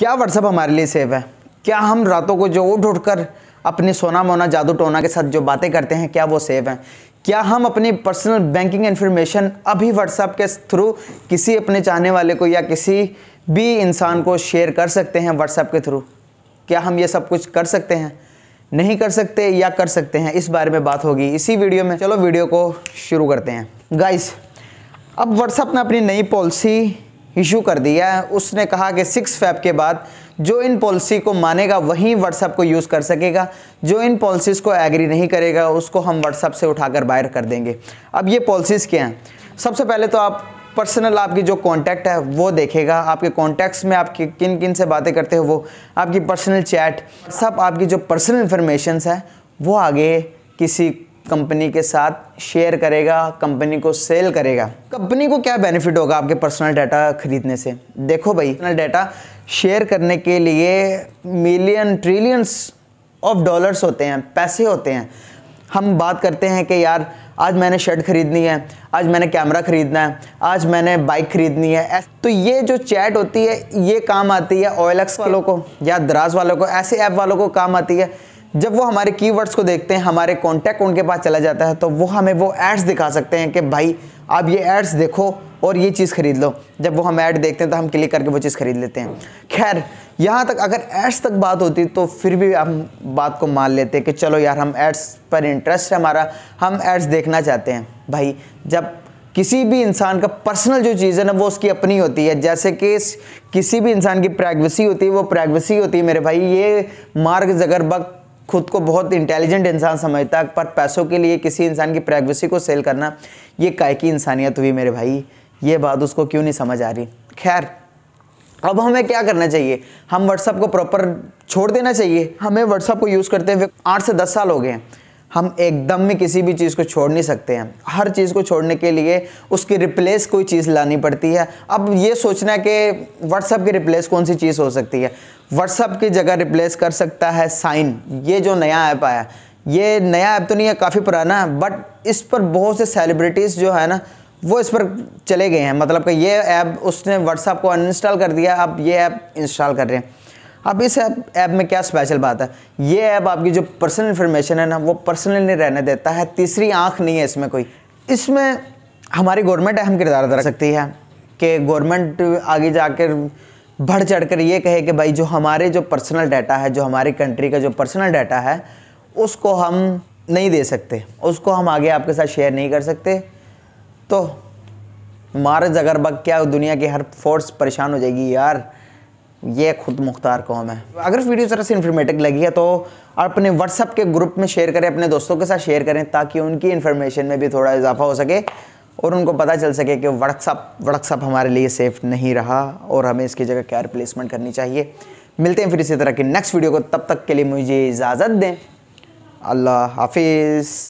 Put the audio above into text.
क्या व्हाट्सअप हमारे लिए सेफ है क्या हम रातों को जो उठ उठ कर अपने सोना मोना जादू टोना के साथ जो बातें करते हैं क्या वो सेफ हैं क्या हम अपनी पर्सनल बैंकिंग इन्फॉर्मेशन अभी व्हाट्सएप के थ्रू किसी अपने चाहने वाले को या किसी भी इंसान को शेयर कर सकते हैं व्हाट्सएप के थ्रू क्या हम ये सब कुछ कर सकते हैं नहीं कर सकते या कर सकते हैं इस बारे में बात होगी इसी वीडियो में चलो वीडियो को शुरू करते हैं गाइस अब व्हाट्सएप ने अपनी नई पॉलिसी इशू कर दिया है उसने कहा कि सिक्स फैब के बाद जो इन पॉलिसी को मानेगा वही व्हाट्सएप को यूज़ कर सकेगा जो इन पॉलिसीज़ को एग्री नहीं करेगा उसको हम व्हाट्सएप से उठाकर बाहर कर देंगे अब ये पॉलिसीज़ क्या हैं सबसे पहले तो आप पर्सनल आपकी जो कॉन्टैक्ट है वो देखेगा आपके कॉन्टैक्ट्स में आप किन किन से बातें करते हो वो आपकी पर्सनल चैट सब आपकी जो पर्सनल इन्फॉर्मेशन है वो आगे किसी कंपनी के साथ शेयर करेगा कंपनी को सेल करेगा कंपनी को क्या बेनिफिट होगा आपके पर्सनल डाटा खरीदने से देखो भाई पर्सनल डाटा शेयर करने के लिए मिलियन ट्रिलियंस ऑफ डॉलर्स होते हैं पैसे होते हैं हम बात करते हैं कि यार आज मैंने शर्ट खरीदनी है आज मैंने कैमरा खरीदना है आज मैंने बाइक खरीदनी है तो ये जो चैट होती है ये काम आती है ओएलएक्स वालों को या दराज वालों को ऐसे ऐप वालों को काम आती है जब वो हमारे कीवर्ड्स को देखते हैं हमारे कॉन्टैक्ट उनके पास चला जाता है तो वो हमें वो एड्स दिखा सकते हैं कि भाई आप ये एड्स देखो और ये चीज़ खरीद लो जब वो हम ऐड देखते हैं तो हम क्लिक करके वो चीज़ खरीद लेते हैं खैर यहाँ तक अगर एड्स तक बात होती तो फिर भी हम बात को मान लेते हैं कि चलो यार हम एड्स पर इंटरेस्ट है हमारा हम एड्स देखना चाहते हैं भाई जब किसी भी इंसान का पर्सनल जो चीज़ है ना वो उसकी अपनी होती है जैसे कि किसी भी इंसान की प्राइवेसी होती है वो प्राइवेसी होती है मेरे भाई ये मार्ग जगरबग खुद को बहुत इंटेलिजेंट इंसान समझता है पर पैसों के लिए किसी इंसान की प्राइवेसी को सेल करना ये काय की इंसानियत हुई मेरे भाई ये बात उसको क्यों नहीं समझ आ रही खैर अब हमें क्या करना चाहिए हम व्हाट्सअप को प्रॉपर छोड़ देना चाहिए हमें व्हाट्सअप को यूज़ करते हुए आठ से दस साल हो गए हैं हम एकदम में किसी भी चीज़ को छोड़ नहीं सकते हैं हर चीज़ को छोड़ने के लिए उसकी रिप्लेस कोई चीज़ लानी पड़ती है अब ये सोचना है कि व्हाट्सअप की रिप्लेस कौन सी चीज़ हो सकती है व्हाट्सअप की जगह रिप्लेस कर सकता है साइन ये जो नया ऐप आया ये नया ऐप तो नहीं है काफ़ी पुराना है बट इस पर बहुत से सेलिब्रिटीज़ जो है ना वो इस पर चले गए हैं मतलब कि ये ऐप उसने व्हाट्सअप को अनइंस्टॉल कर दिया अब ये ऐप इंस्टॉल कर रहे हैं अब इस ऐप ऐप में क्या स्पेशल बात है ये ऐप आपकी जो पर्सनल इन्फॉर्मेशन है ना वो पर्सनल नहीं रहने देता है तीसरी आँख नहीं है इसमें कोई इसमें हमारी गवर्नमेंट अहम किरदार अदा सकती है कि गवर्नमेंट आगे जाकर बढ़ चढ़ कर ये कहे कि भाई जो हमारे जो पर्सनल डाटा है जो हमारी कंट्री का जो पर्सनल डाटा है उसको हम नहीं दे सकते उसको हम आगे आपके साथ शेयर नहीं कर सकते तो मार जगरबग क्या दुनिया की हर फोर्स परेशान हो जाएगी यार ये खुद मुख्तार कौम है अगर वीडियो ज़रा सी इन्फॉर्मेटिव लगी है तो अपने व्हाट्सअप के ग्रुप में शेयर करें अपने दोस्तों के साथ शेयर करें ताकि उनकी इन्फॉर्मेशन में भी थोड़ा इजाफा हो सके और उनको पता चल सके कि व्हाट्सअप व्हाट्सअप हमारे लिए सेफ़ नहीं रहा और हमें इसकी जगह क्या रिप्लेसमेंट करनी चाहिए मिलते हैं फिर इसी तरह की नेक्स्ट वीडियो को तब तक के लिए मुझे इजाज़त दें अल्लाह हाफिज़